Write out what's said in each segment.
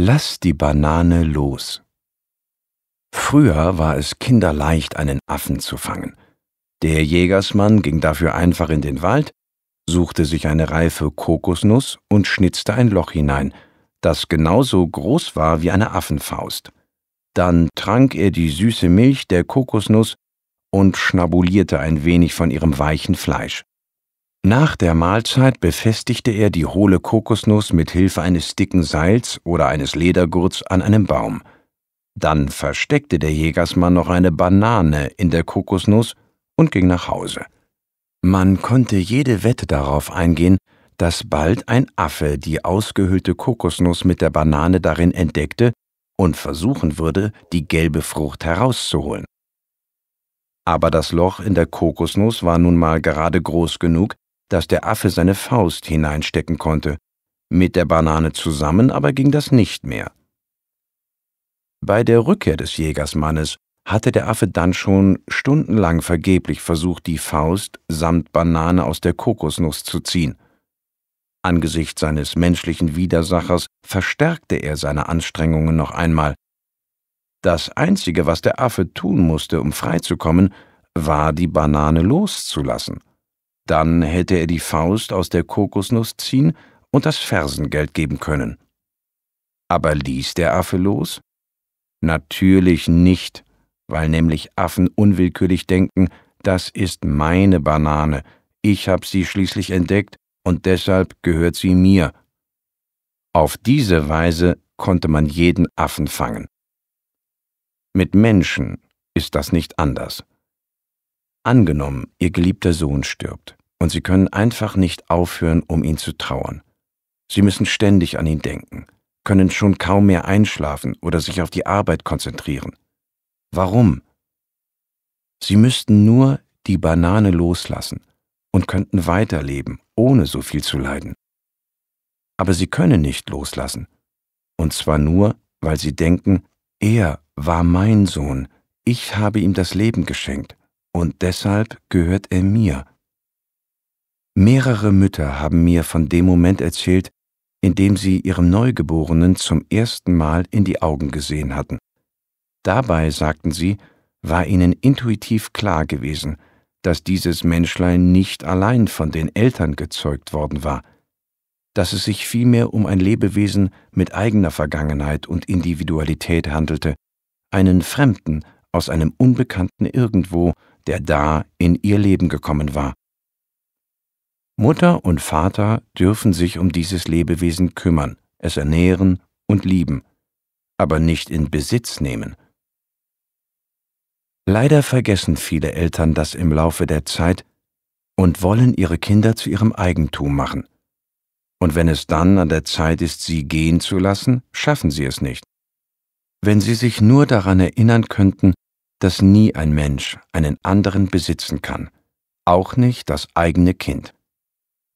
Lass die Banane los. Früher war es kinderleicht, einen Affen zu fangen. Der Jägersmann ging dafür einfach in den Wald, suchte sich eine reife Kokosnuss und schnitzte ein Loch hinein, das genauso groß war wie eine Affenfaust. Dann trank er die süße Milch der Kokosnuss und schnabulierte ein wenig von ihrem weichen Fleisch. Nach der Mahlzeit befestigte er die hohle Kokosnuss mit Hilfe eines dicken Seils oder eines Ledergurts an einem Baum. Dann versteckte der Jägersmann noch eine Banane in der Kokosnuss und ging nach Hause. Man konnte jede Wette darauf eingehen, dass bald ein Affe die ausgehöhlte Kokosnuss mit der Banane darin entdeckte und versuchen würde, die gelbe Frucht herauszuholen. Aber das Loch in der Kokosnuss war nun mal gerade groß genug, dass der Affe seine Faust hineinstecken konnte. Mit der Banane zusammen aber ging das nicht mehr. Bei der Rückkehr des Jägersmannes hatte der Affe dann schon stundenlang vergeblich versucht, die Faust samt Banane aus der Kokosnuss zu ziehen. Angesichts seines menschlichen Widersachers verstärkte er seine Anstrengungen noch einmal. Das Einzige, was der Affe tun musste, um freizukommen, war die Banane loszulassen. Dann hätte er die Faust aus der Kokosnuss ziehen und das Fersengeld geben können. Aber ließ der Affe los? Natürlich nicht, weil nämlich Affen unwillkürlich denken, das ist meine Banane, ich habe sie schließlich entdeckt und deshalb gehört sie mir. Auf diese Weise konnte man jeden Affen fangen. Mit Menschen ist das nicht anders. Angenommen, Ihr geliebter Sohn stirbt und Sie können einfach nicht aufhören, um ihn zu trauern. Sie müssen ständig an ihn denken, können schon kaum mehr einschlafen oder sich auf die Arbeit konzentrieren. Warum? Sie müssten nur die Banane loslassen und könnten weiterleben, ohne so viel zu leiden. Aber sie können nicht loslassen. Und zwar nur, weil sie denken, er war mein Sohn, ich habe ihm das Leben geschenkt und deshalb gehört er mir. Mehrere Mütter haben mir von dem Moment erzählt, in dem sie ihrem Neugeborenen zum ersten Mal in die Augen gesehen hatten. Dabei, sagten sie, war ihnen intuitiv klar gewesen, dass dieses Menschlein nicht allein von den Eltern gezeugt worden war, dass es sich vielmehr um ein Lebewesen mit eigener Vergangenheit und Individualität handelte, einen Fremden aus einem unbekannten Irgendwo, der da in ihr Leben gekommen war. Mutter und Vater dürfen sich um dieses Lebewesen kümmern, es ernähren und lieben, aber nicht in Besitz nehmen. Leider vergessen viele Eltern das im Laufe der Zeit und wollen ihre Kinder zu ihrem Eigentum machen. Und wenn es dann an der Zeit ist, sie gehen zu lassen, schaffen sie es nicht. Wenn sie sich nur daran erinnern könnten, dass nie ein Mensch einen anderen besitzen kann, auch nicht das eigene Kind.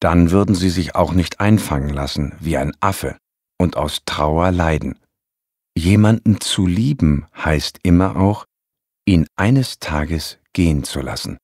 Dann würden sie sich auch nicht einfangen lassen wie ein Affe und aus Trauer leiden. Jemanden zu lieben heißt immer auch, ihn eines Tages gehen zu lassen.